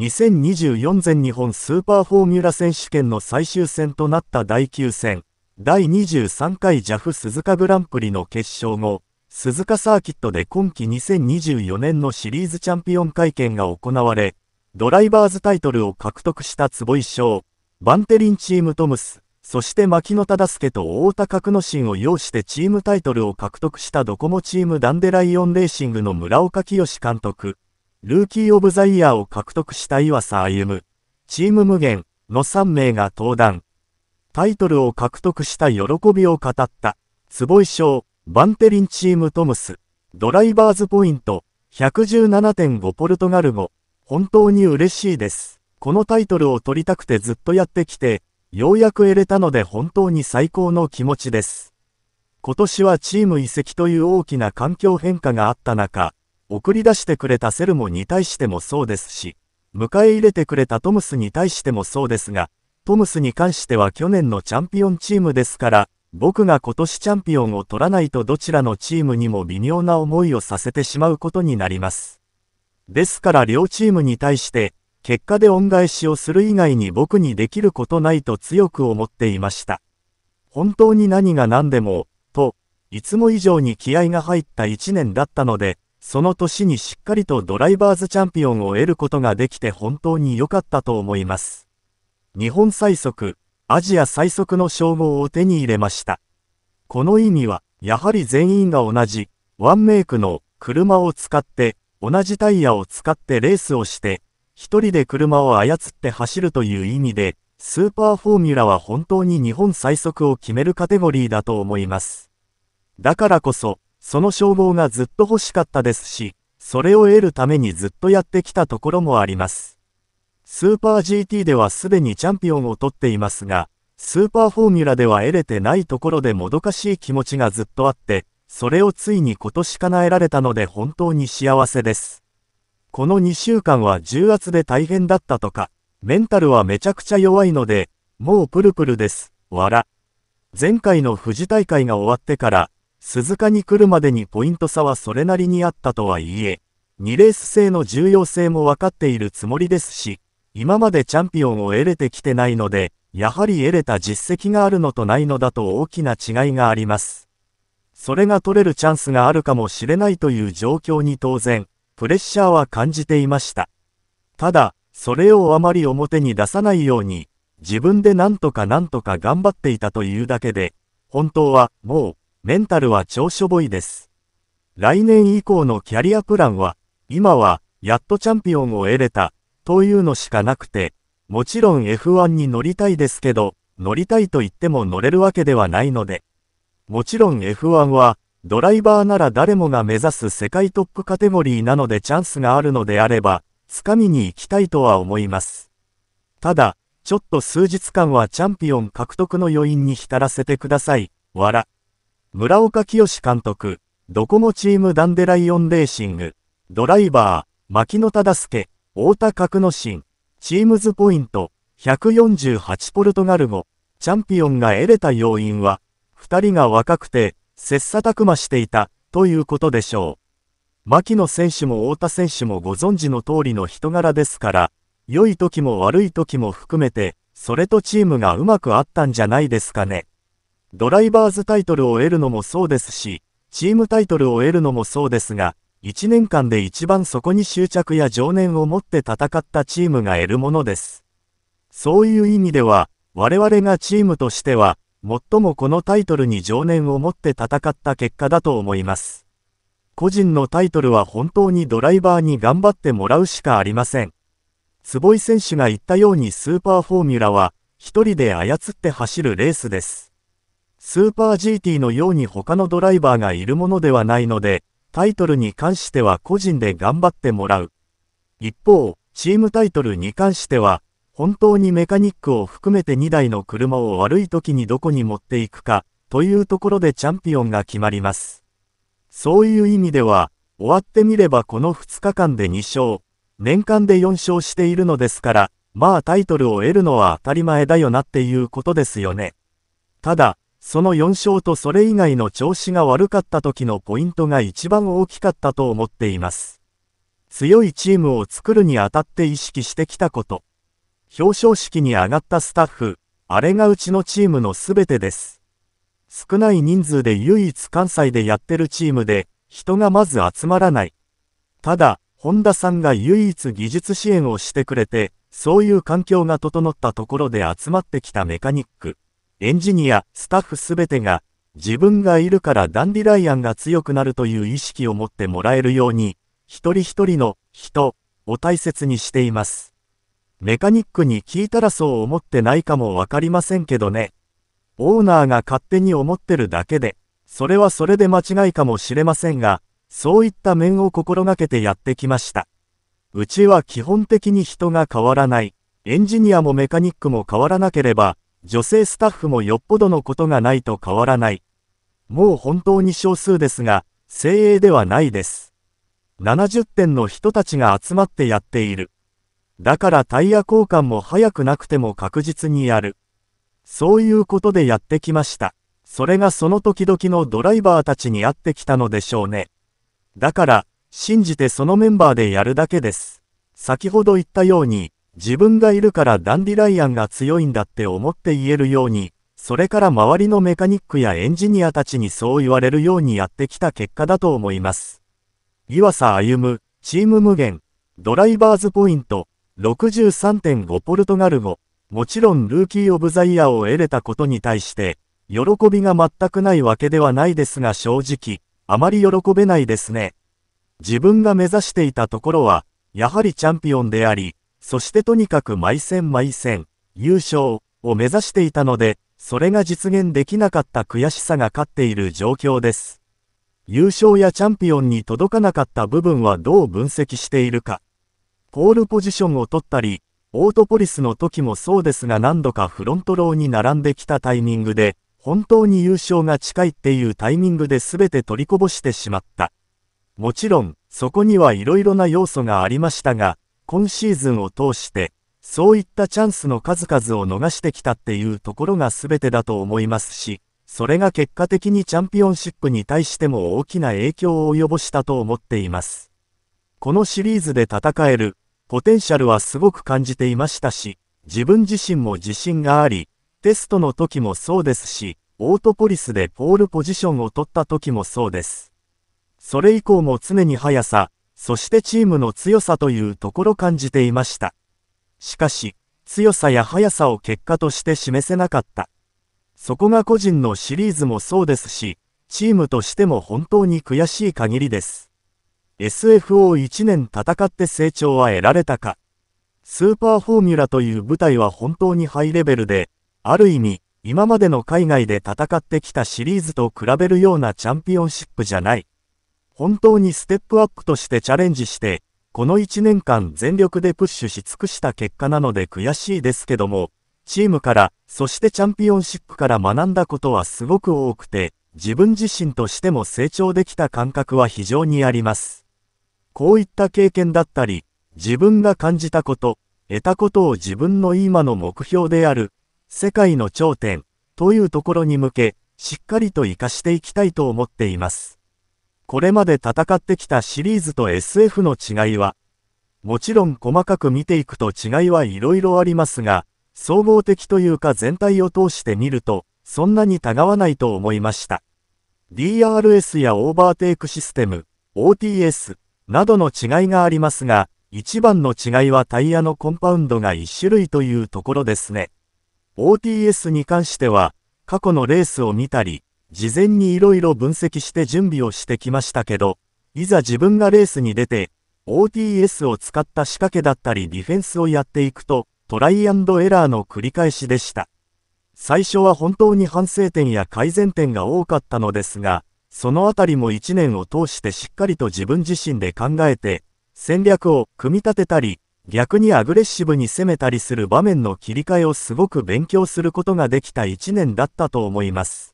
2024全日本スーパーフォーミュラ選手権の最終戦となった第9戦、第23回 JAF 鈴鹿グランプリの決勝後、鈴鹿サーキットで今季2024年のシリーズチャンピオン会見が行われ、ドライバーズタイトルを獲得した坪井翔、バンテリンチームトムス、そして牧野忠介と太田角之進を擁してチームタイトルを獲得したドコモチームダンデライオンレーシングの村岡清監督、ルーキー・オブ・ザ・イヤーを獲得した岩佐歩夢、チーム無限の3名が登壇。タイトルを獲得した喜びを語った、坪井翔、バンテリンチームトムス、ドライバーズポイント、117.5ポルトガル語、本当に嬉しいです。このタイトルを取りたくてずっとやってきて、ようやく得れたので本当に最高の気持ちです。今年はチーム移籍という大きな環境変化があった中、送り出してくれたセルモに対してもそうですし、迎え入れてくれたトムスに対してもそうですが、トムスに関しては去年のチャンピオンチームですから、僕が今年チャンピオンを取らないとどちらのチームにも微妙な思いをさせてしまうことになります。ですから両チームに対して、結果で恩返しをする以外に僕にできることないと強く思っていました。本当に何が何でも、と、いつも以上に気合が入った一年だったので、その年にしっかりとドライバーズチャンピオンを得ることができて本当に良かったと思います。日本最速、アジア最速の称号を手に入れました。この意味は、やはり全員が同じ、ワンメイクの車を使って、同じタイヤを使ってレースをして、一人で車を操って走るという意味で、スーパーフォーミュラは本当に日本最速を決めるカテゴリーだと思います。だからこそ、その称号がずっと欲しかったですし、それを得るためにずっとやってきたところもあります。スーパー GT ではすでにチャンピオンを取っていますが、スーパーフォーミュラでは得れてないところでもどかしい気持ちがずっとあって、それをついに今年叶えられたので本当に幸せです。この2週間は重圧で大変だったとか、メンタルはめちゃくちゃ弱いので、もうプルプルです。笑。前回の富士大会が終わってから、鈴鹿に来るまでにポイント差はそれなりにあったとはいえ、2レース制の重要性も分かっているつもりですし、今までチャンピオンを得れてきてないので、やはり得れた実績があるのとないのだと大きな違いがあります。それが取れるチャンスがあるかもしれないという状況に当然、プレッシャーは感じていました。ただ、それをあまり表に出さないように、自分でなんとかなんとか頑張っていたというだけで、本当は、もう、メンタルは超しょぼいです。来年以降のキャリアプランは、今は、やっとチャンピオンを得れた、というのしかなくて、もちろん F1 に乗りたいですけど、乗りたいと言っても乗れるわけではないので。もちろん F1 は、ドライバーなら誰もが目指す世界トップカテゴリーなのでチャンスがあるのであれば、掴みに行きたいとは思います。ただ、ちょっと数日間はチャンピオン獲得の余韻に浸らせてください。わら。村岡清監督、ドコモチームダンデライオンレーシング、ドライバー、牧野忠介、太田角之進、チームズポイント、148ポルトガル語、チャンピオンが得れた要因は、二人が若くて、切磋琢磨していた、ということでしょう。牧野選手も太田選手もご存知の通りの人柄ですから、良い時も悪い時も含めて、それとチームがうまくあったんじゃないですかね。ドライバーズタイトルを得るのもそうですし、チームタイトルを得るのもそうですが、1年間で一番そこに執着や情念を持って戦ったチームが得るものです。そういう意味では、我々がチームとしては、最もこのタイトルに情念を持って戦った結果だと思います。個人のタイトルは本当にドライバーに頑張ってもらうしかありません。坪井選手が言ったようにスーパーフォーミュラは、一人で操って走るレースです。スーパー GT のように他のドライバーがいるものではないので、タイトルに関しては個人で頑張ってもらう。一方、チームタイトルに関しては、本当にメカニックを含めて2台の車を悪い時にどこに持っていくか、というところでチャンピオンが決まります。そういう意味では、終わってみればこの2日間で2勝、年間で4勝しているのですから、まあタイトルを得るのは当たり前だよなっていうことですよね。ただ、その4勝とそれ以外の調子が悪かった時のポイントが一番大きかったと思っています。強いチームを作るにあたって意識してきたこと。表彰式に上がったスタッフ、あれがうちのチームの全てです。少ない人数で唯一関西でやってるチームで、人がまず集まらない。ただ、本田さんが唯一技術支援をしてくれて、そういう環境が整ったところで集まってきたメカニック。エンジニア、スタッフすべてが、自分がいるからダンディライアンが強くなるという意識を持ってもらえるように、一人一人の人を大切にしています。メカニックに聞いたらそう思ってないかもわかりませんけどね。オーナーが勝手に思ってるだけで、それはそれで間違いかもしれませんが、そういった面を心がけてやってきました。うちは基本的に人が変わらない。エンジニアもメカニックも変わらなければ、女性スタッフもよっぽどのことがないと変わらない。もう本当に少数ですが、精鋭ではないです。70点の人たちが集まってやっている。だからタイヤ交換も早くなくても確実にやる。そういうことでやってきました。それがその時々のドライバーたちに会ってきたのでしょうね。だから、信じてそのメンバーでやるだけです。先ほど言ったように、自分がいるからダンディライアンが強いんだって思って言えるように、それから周りのメカニックやエンジニアたちにそう言われるようにやってきた結果だと思います。岩佐歩夢チーム無限、ドライバーズポイント、63.5ポルトガル語、もちろんルーキー・オブ・ザ・イヤーを得れたことに対して、喜びが全くないわけではないですが正直、あまり喜べないですね。自分が目指していたところは、やはりチャンピオンであり、そしてとにかく毎戦毎戦、優勝を目指していたので、それが実現できなかった悔しさが勝っている状況です。優勝やチャンピオンに届かなかった部分はどう分析しているか。ポールポジションを取ったり、オートポリスの時もそうですが何度かフロントローに並んできたタイミングで、本当に優勝が近いっていうタイミングで全て取りこぼしてしまった。もちろん、そこにはいろいろな要素がありましたが、今シーズンを通して、そういったチャンスの数々を逃してきたっていうところが全てだと思いますし、それが結果的にチャンピオンシップに対しても大きな影響を及ぼしたと思っています。このシリーズで戦える、ポテンシャルはすごく感じていましたし、自分自身も自信があり、テストの時もそうですし、オートポリスでポールポジションを取った時もそうです。それ以降も常に速さ、そしてチームの強さというところ感じていました。しかし、強さや速さを結果として示せなかった。そこが個人のシリーズもそうですし、チームとしても本当に悔しい限りです。SF o 1年戦って成長は得られたか。スーパーフォーミュラという舞台は本当にハイレベルで、ある意味、今までの海外で戦ってきたシリーズと比べるようなチャンピオンシップじゃない。本当にステップアップとしてチャレンジして、この1年間全力でプッシュし尽くした結果なので悔しいですけども、チームから、そしてチャンピオンシップから学んだことはすごく多くて、自分自身としても成長できた感覚は非常にあります。こういった経験だったり、自分が感じたこと、得たことを自分の今の目標である、世界の頂点、というところに向け、しっかりと活かしていきたいと思っています。これまで戦ってきたシリーズと SF の違いは、もちろん細かく見ていくと違いはいろいろありますが、総合的というか全体を通して見ると、そんなに違わないと思いました。DRS やオーバーテイクシステム、OTS などの違いがありますが、一番の違いはタイヤのコンパウンドが1種類というところですね。OTS に関しては、過去のレースを見たり、事前にいろいろ分析して準備をしてきましたけど、いざ自分がレースに出て、OTS を使った仕掛けだったりディフェンスをやっていくと、トライアンドエラーの繰り返しでした。最初は本当に反省点や改善点が多かったのですが、そのあたりも1年を通してしっかりと自分自身で考えて、戦略を組み立てたり、逆にアグレッシブに攻めたりする場面の切り替えをすごく勉強することができた1年だったと思います。